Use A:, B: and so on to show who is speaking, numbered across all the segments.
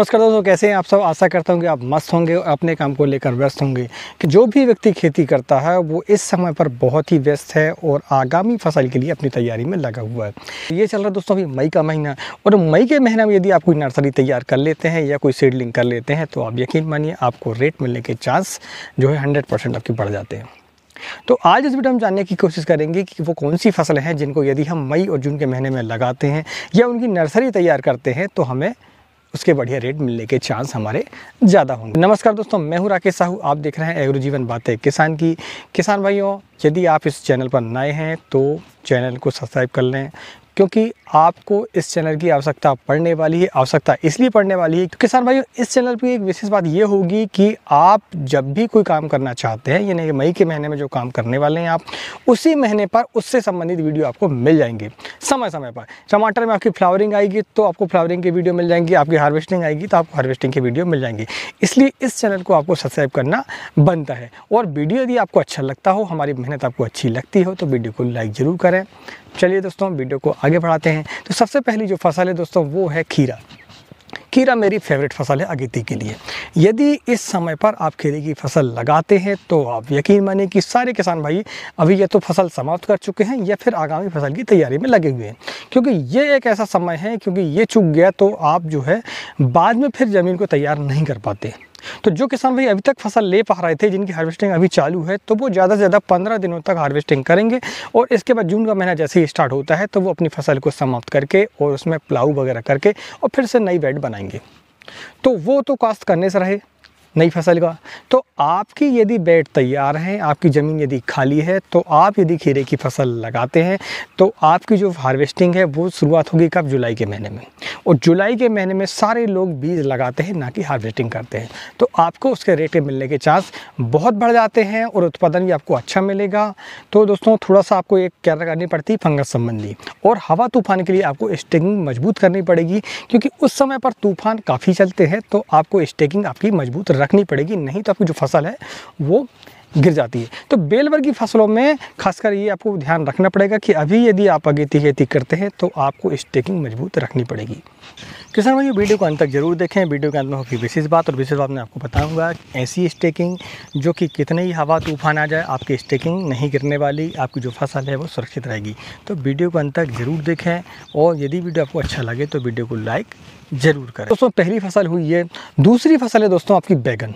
A: नमस्कार दोस्तों कैसे हैं आप सब आशा करता हूँ कि आप मस्त होंगे और अपने काम को लेकर व्यस्त होंगे कि जो भी व्यक्ति खेती करता है वो इस समय पर बहुत ही व्यस्त है और आगामी फसल के लिए अपनी तैयारी में लगा हुआ है ये चल रहा है दोस्तों अभी मई का महीना और मई के महीना में यदि आप कोई नर्सरी तैयार कर लेते हैं या कोई सीडलिंग कर लेते हैं तो आप यकीन मानिए आपको रेट मिलने के चांस जो है हंड्रेड आपके बढ़ जाते हैं तो आज इस वीडियो हम जानने की कोशिश करेंगे कि वो कौन सी फसलें हैं जिनको यदि हम मई और जून के महीने में लगाते हैं या उनकी नर्सरी तैयार करते हैं तो हमें उसके बढ़िया रेट मिलने के चांस हमारे ज़्यादा होंगे नमस्कार दोस्तों मैं हूँ राकेश साहू आप देख रहे हैं एग्रो जीवन बातें किसान की किसान भाइयों यदि आप इस चैनल पर नए हैं तो चैनल को सब्सक्राइब कर लें क्योंकि आपको इस चैनल की आवश्यकता पड़ने वाली है आवश्यकता इसलिए पड़ने वाली है तो किसान भाइयों इस चैनल पर एक विशेष बात ये होगी कि आप जब भी कोई काम करना चाहते हैं यानी कि मई के महीने में जो काम करने वाले हैं आप उसी महीने पर उससे संबंधित वीडियो आपको मिल जाएंगे समय समय पर टमाटर में आपकी फ्लावरिंग आएगी तो आपको फ्लावरिंग की वीडियो मिल जाएंगी आपकी हार्वेस्टिंग आएगी तो आपको हार्वेस्टिंग की वीडियो मिल जाएंगी इसलिए इस चैनल को आपको सब्सक्राइब करना बनता है और वीडियो यदि आपको अच्छा लगता हो हमारी मेहनत आपको अच्छी लगती हो तो वीडियो को लाइक ज़रूर करें चलिए दोस्तों वीडियो को आगे बढ़ाते हैं तो सबसे पहली जो फसल है दोस्तों वो है खीरा खीरा मेरी फेवरेट फसल है अगेती के लिए यदि इस समय पर आप खीरे की फसल लगाते हैं तो आप यकीन मानिए कि सारे किसान भाई अभी या तो फसल समाप्त कर चुके हैं या फिर आगामी फसल की तैयारी में लगे हुए हैं क्योंकि ये एक ऐसा समय है क्योंकि ये चुग गया तो आप जो है बाद में फिर ज़मीन को तैयार नहीं कर पाते तो जो किसान भाई अभी तक फसल ले पा रहे थे जिनकी हार्वेस्टिंग अभी चालू है तो वो ज़्यादा से ज़्यादा पंद्रह दिनों तक हार्वेस्टिंग करेंगे और इसके बाद जून का महीना जैसे ही स्टार्ट होता है तो वो अपनी फसल को समाप्त करके और उसमें प्लाऊ वगैरह करके और फिर से नई बेड बनाएंगे तो वो तो कास्त करने से रहे नई फसल का तो आपकी यदि बेड तैयार है आपकी ज़मीन यदि खाली है तो आप यदि खीरे की फसल लगाते हैं तो आपकी जो हार्वेस्टिंग है वो शुरुआत होगी कब जुलाई के महीने में और जुलाई के महीने में सारे लोग बीज लगाते हैं ना कि हार्वेस्टिंग करते हैं तो आपको उसके रेट मिलने के चांस बहुत बढ़ जाते हैं और उत्पादन भी आपको अच्छा मिलेगा तो दोस्तों थोड़ा सा आपको एक केयर करनी पड़ती है फंगस संबंधी और हवा तूफान के लिए आपको स्टेकिंग मजबूत करनी पड़ेगी क्योंकि उस समय पर तूफान काफ़ी चलते हैं तो आपको स्टेकिंग आपकी मजबूत रखनी पड़ेगी नहीं तो आपकी जो फसल है वो गिर जाती है तो बेलवर की फसलों में खासकर ये आपको ध्यान रखना पड़ेगा कि अभी यदि आप अगेती खेती करते हैं तो आपको स्टेकिंग मजबूत रखनी पड़ेगी किसान भाई वीडियो को अंत तक जरूर देखें वीडियो के अंत में होगी विशेष बात और विशेष बात मैं आपको बताऊंगा ऐसी स्टेकिंग जो कि कितने ही हवा तूफान आ जाए आपकी स्टेकिंग नहीं गिरने वाली आपकी जो फसल है वो सुरक्षित रहेगी तो वीडियो को अंत तक ज़रूर देखें और यदि वीडियो आपको अच्छा लगे तो वीडियो को लाइक ज़रूर करें दोस्तों पहली फसल हुई है दूसरी फसल है दोस्तों आपकी बैगन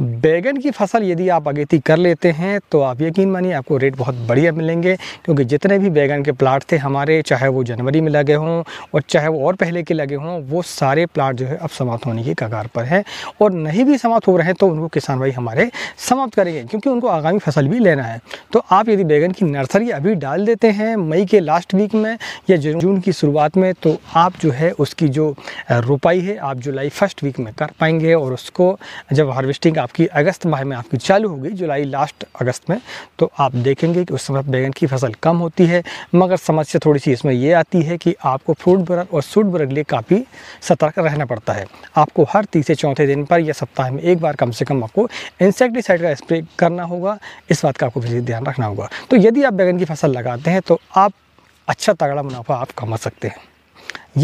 A: बैगन की फसल यदि आप अगेती कर लेते हैं तो आप यकीन मानिए आपको रेट बहुत बढ़िया मिलेंगे क्योंकि जितने भी बैगन के प्लाट थे हमारे चाहे वो जनवरी में लगे हों और चाहे वो और पहले के लगे हों वो सारे प्लाट जो है अब समाप्त होने की कगार पर है और नहीं भी समाप्त हो रहे हैं तो उनको किसान भाई हमारे समाप्त करेंगे क्योंकि उनको आगामी फसल भी लेना है तो आप यदि बैगन की नर्सरी अभी डाल देते हैं मई के लास्ट वीक में या जून की शुरुआत में तो आप जो है उसकी जो रोपाई है आप जुलाई फर्स्ट वीक में कर पाएंगे और उसको जब हार्वेस्टिंग आपकी अगस्त माह में आपकी चालू होगी जुलाई लास्ट अगस्त में तो आप देखेंगे कि उस समय बैंगन की फसल कम होती है मगर समस्या थोड़ी सी इसमें यह आती है कि आपको फ्रूट बर्ग और सूट बर्ग लिए काफ़ी सतर्क रहना पड़ता है आपको हर तीसरे चौथे दिन पर या सप्ताह में एक बार कम से कम आपको इंसेक्टिसाइड का स्प्रे करना होगा इस बात का आपको विशेष ध्यान रखना होगा तो यदि आप बैंगन की फसल लगाते हैं तो आप अच्छा तगड़ा मुनाफा आप कमा सकते हैं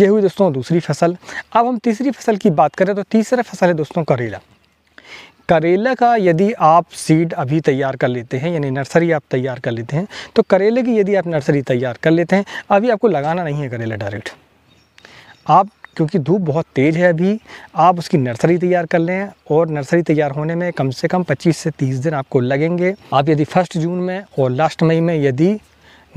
A: ये हुई दोस्तों दूसरी फसल अब हम तीसरी फसल की बात करें तो तीसरा फसल है दोस्तों करेला करेला का यदि आप सीड अभी तैयार कर लेते हैं यानी नर्सरी आप तैयार कर लेते हैं तो करेले की यदि आप नर्सरी तैयार कर लेते हैं अभी आपको लगाना नहीं है करेला डायरेक्ट आप क्योंकि धूप बहुत तेज़ है अभी आप उसकी नर्सरी तैयार कर लें और नर्सरी तैयार होने में कम से कम 25 से 30 दिन आपको लगेंगे आप यदि फर्स्ट जून में और लास्ट मई में यदि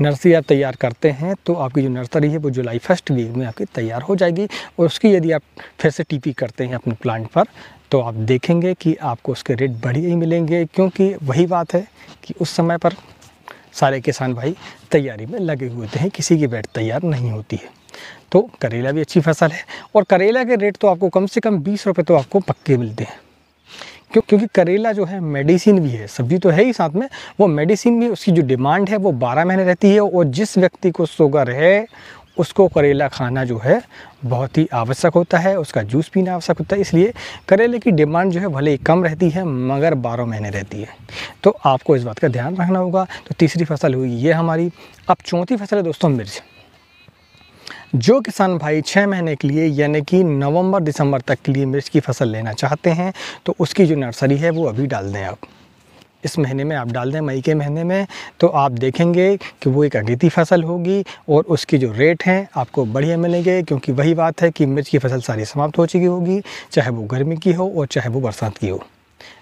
A: नर्सरी आप तैयार करते हैं तो आपकी जो नर्सरी है वो जुलाई फर्स्ट वीक में आपकी तैयार हो जाएगी और उसकी यदि आप फिर से टीपी करते हैं अपने प्लांट पर तो आप देखेंगे कि आपको उसके रेट बढ़िया ही मिलेंगे क्योंकि वही बात है कि उस समय पर सारे किसान भाई तैयारी में लगे हुए थे हैं किसी की बैठ तैयार नहीं होती है तो करेला भी अच्छी फसल है और करेला के रेट तो आपको कम से कम बीस रुपये तो आपको पक्के मिलते हैं क्यों क्योंकि करेला जो है मेडिसिन भी है सब्जी तो है ही साथ में वो मेडिसिन भी उसकी जो डिमांड है वो बारह महीने रहती है और जिस व्यक्ति को शुगर है उसको करेला खाना जो है बहुत ही आवश्यक होता है उसका जूस पीना आवश्यक होता है इसलिए करेले की डिमांड जो है भले ही कम रहती है मगर बारह महीने रहती है तो आपको इस बात का ध्यान रखना होगा तो तीसरी फसल हुई ये हमारी अब चौथी फसल है दोस्तों मिर्च जो किसान भाई छः महीने के लिए यानी कि नवंबर दिसंबर तक के लिए मिर्च की फसल लेना चाहते हैं तो उसकी जो नर्सरी है वो अभी डाल दें आप इस महीने में आप डाल दें मई के महीने में तो आप देखेंगे कि वो एक अगेती फसल होगी और उसकी जो रेट हैं आपको बढ़िया मिलेंगे क्योंकि वही बात है कि मिर्च की फसल सारी समाप्त हो चुकी होगी चाहे वो गर्मी की हो और चाहे वो बरसात की हो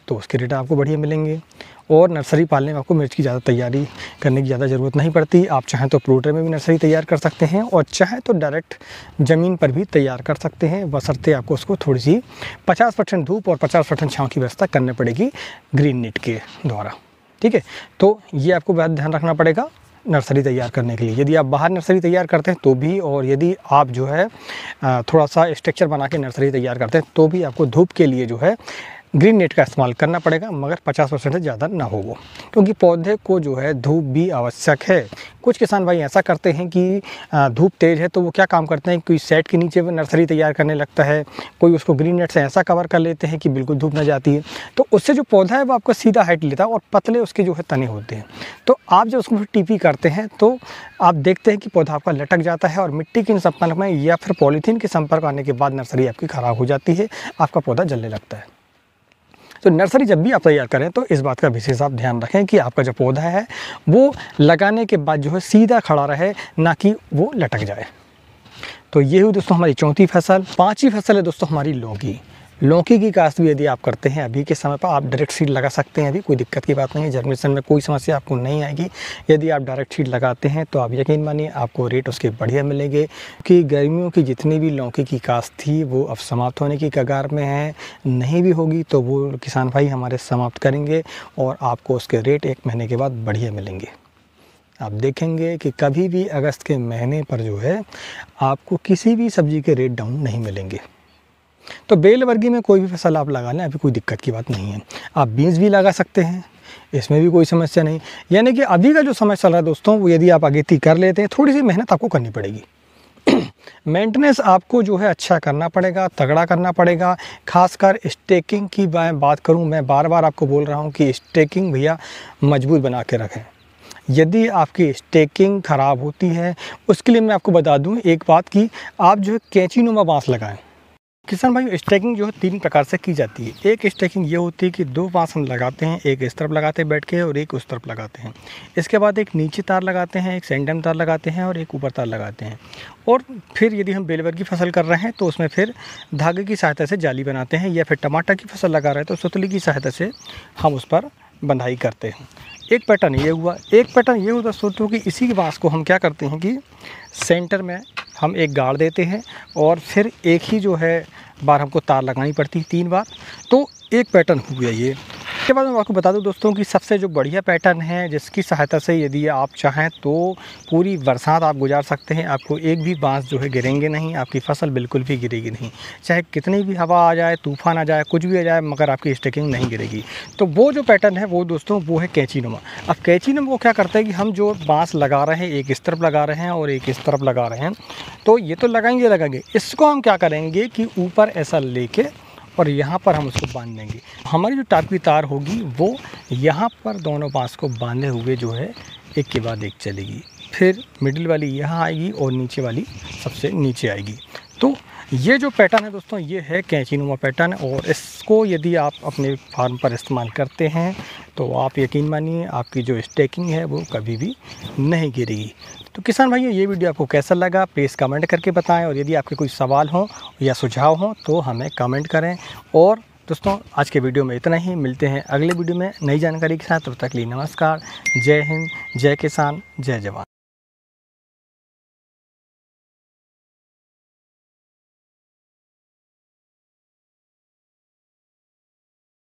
A: तो उसके रेट आपको बढ़िया मिलेंगे और नर्सरी पालने में आपको मिर्च की ज़्यादा तैयारी करने की ज़्यादा ज़रूरत नहीं पड़ती आप चाहें तो प्रोटर में भी नर्सरी तैयार कर सकते हैं और चाहें तो डायरेक्ट ज़मीन पर भी तैयार कर सकते हैं बसरते आपको उसको थोड़ी सी पचास परसेंट धूप और पचास परसेंट छाँव की व्यवस्था करनी पड़ेगी ग्रीन नेट के द्वारा ठीक है तो ये आपको बहुत ध्यान रखना पड़ेगा नर्सरी तैयार करने के लिए यदि आप बाहर नर्सरी तैयार करते हैं तो भी और यदि आप जो है थोड़ा सा स्ट्रक्चर बना के नर्सरी तैयार करते हैं तो भी आपको धूप के लिए जो है ग्रीन नेट का इस्तेमाल करना पड़ेगा मगर 50 परसेंट से ज़्यादा ना हो वो क्योंकि पौधे को जो है धूप भी आवश्यक है कुछ किसान भाई ऐसा करते हैं कि धूप तेज़ है तो वो क्या काम करते हैं कोई सेट के नीचे नर्सरी तैयार करने लगता है कोई उसको ग्रीन नेट से ऐसा कवर कर लेते हैं कि बिल्कुल धूप ना जाती है तो उससे जो पौधा है वो आपका सीधा हाइट लेता है और पतले उसके जो है तने होते हैं तो आप जब उसको टीपी करते हैं तो आप देखते हैं कि पौधा आपका लटक जाता है और मिट्टी के संपर्क में या फिर पॉलीथीन के संपर्क आने के बाद नर्सरी आपकी ख़राब हो जाती है आपका पौधा जलने लगता है तो नर्सरी जब भी आप तैयार करें तो इस बात का विशेष आप ध्यान रखें कि आपका जो पौधा है वो लगाने के बाद जो है सीधा खड़ा रहे ना कि वो लटक जाए तो ये हुई दोस्तों हमारी चौथी फसल पाँचवीं फसल है दोस्तों हमारी लौकी लौकी की काश्त भी यदि आप करते हैं अभी के समय पर आप डायरेक्ट सीड लगा सकते हैं अभी कोई दिक्कत की बात नहीं है जर्मिनेशन में कोई समस्या आपको नहीं आएगी यदि आप डायरेक्ट सीड लगाते हैं तो आप यकीन मानिए आपको रेट उसके बढ़िया मिलेंगे कि गर्मियों की जितनी भी लौकी की काश्त थी वो अब समाप्त होने की कगार में है नहीं भी होगी तो वो किसान भाई हमारे समाप्त करेंगे और आपको उसके रेट एक महीने के बाद बढ़िया मिलेंगे आप देखेंगे कि कभी भी अगस्त के महीने पर जो है आपको किसी भी सब्ज़ी के रेट डाउन नहीं मिलेंगे तो बेल वर्गी में कोई भी फसल आप लगा लें अभी कोई दिक्कत की बात नहीं है आप बीन्स भी लगा सकते हैं इसमें भी कोई समस्या नहीं यानी कि अभी का जो समय चल रहा है दोस्तों वो यदि आप अगेती कर लेते हैं थोड़ी सी मेहनत आपको करनी पड़ेगी मेंटेनेंस आपको जो है अच्छा करना पड़ेगा तगड़ा करना पड़ेगा खासकर स्टेकिंग की मैं बात करूं मैं बार बार आपको बोल रहा हूं कि स्टेकिंग भैया मजबूत बना के रखें यदि आपकी स्टेकिंग ख़राब होती है उसके लिए मैं आपको बता दूं एक बात कि आप जो है कैंची नुमा बाँस लगाएं किसान भाई स्टैकिंग जो है तीन प्रकार से की जाती है एक स्टैकिंग ये होती है कि दो बांस हम लगाते हैं एक इस तरफ लगाते हैं बैठ के और एक उस तरफ लगाते हैं इसके बाद एक नीचे तार लगाते हैं एक सेंडम तार लगाते हैं और एक ऊपर तार लगाते हैं और फिर यदि हम बेलवर की फसल कर रहे हैं तो उसमें फिर धागे की सहायता से जाली बनाते हैं या फिर टमाटर की फसल लगा रहे हैं तो सुतली की सहायता से हम उस पर बंधाई करते हैं एक पैटर्न ये हुआ एक पैटर्न ये हुआ सोचो कि इसी बांस को हम क्या करते हैं कि सेंटर में हम एक गाड़ देते हैं और फिर एक ही जो है बार हमको तार लगानी पड़ती है तीन बार तो एक पैटर्न हो गया ये इसके बाद मैं आपको बता दूं दोस्तों कि सबसे जो बढ़िया पैटर्न है जिसकी सहायता से यदि आप चाहें तो पूरी बरसात आप गुजार सकते हैं आपको एक भी बांस जो है गिरेंगे नहीं आपकी फसल बिल्कुल भी गिरेगी नहीं चाहे कितनी भी हवा आ जाए तूफान आ जाए कुछ भी आ जाए मगर आपकी स्टिकिंग नहीं गिरेगी तो वो जो पैटर्न है वो दोस्तों वो है कैची नुमा अब कैची नुमा क्या करता है कि हम जो बाँस लगा रहे हैं एक इस तरफ लगा रहे हैं और एक इस तरफ लगा रहे हैं तो ये तो लगाएंगे लगाएंगे इसको हम क्या करेंगे कि ऊपर ऐसा लेके और यहाँ पर हम उसको बांध देंगे हमारी जो टाप की तार होगी वो यहाँ पर दोनों बाँस को बांधे हुए जो है एक के बाद एक चलेगी फिर मिडिल वाली यहाँ आएगी और नीचे वाली सबसे नीचे आएगी तो ये जो पैटर्न है दोस्तों ये है कैंची पैटर्न और इसको यदि आप अपने फार्म पर इस्तेमाल करते हैं तो आप यकीन मानिए आपकी जो स्टेकिंग है वो कभी भी नहीं गिरेगी तो किसान भाइयों ये वीडियो आपको कैसा लगा प्लीज़ कमेंट करके बताएं और यदि आपके कोई सवाल हो या सुझाव हो तो हमें कमेंट करें और दोस्तों आज के वीडियो में इतना ही मिलते हैं अगले वीडियो में नई जानकारी के साथ तब तो तक लिए नमस्कार जय हिंद जय किसान जय जवान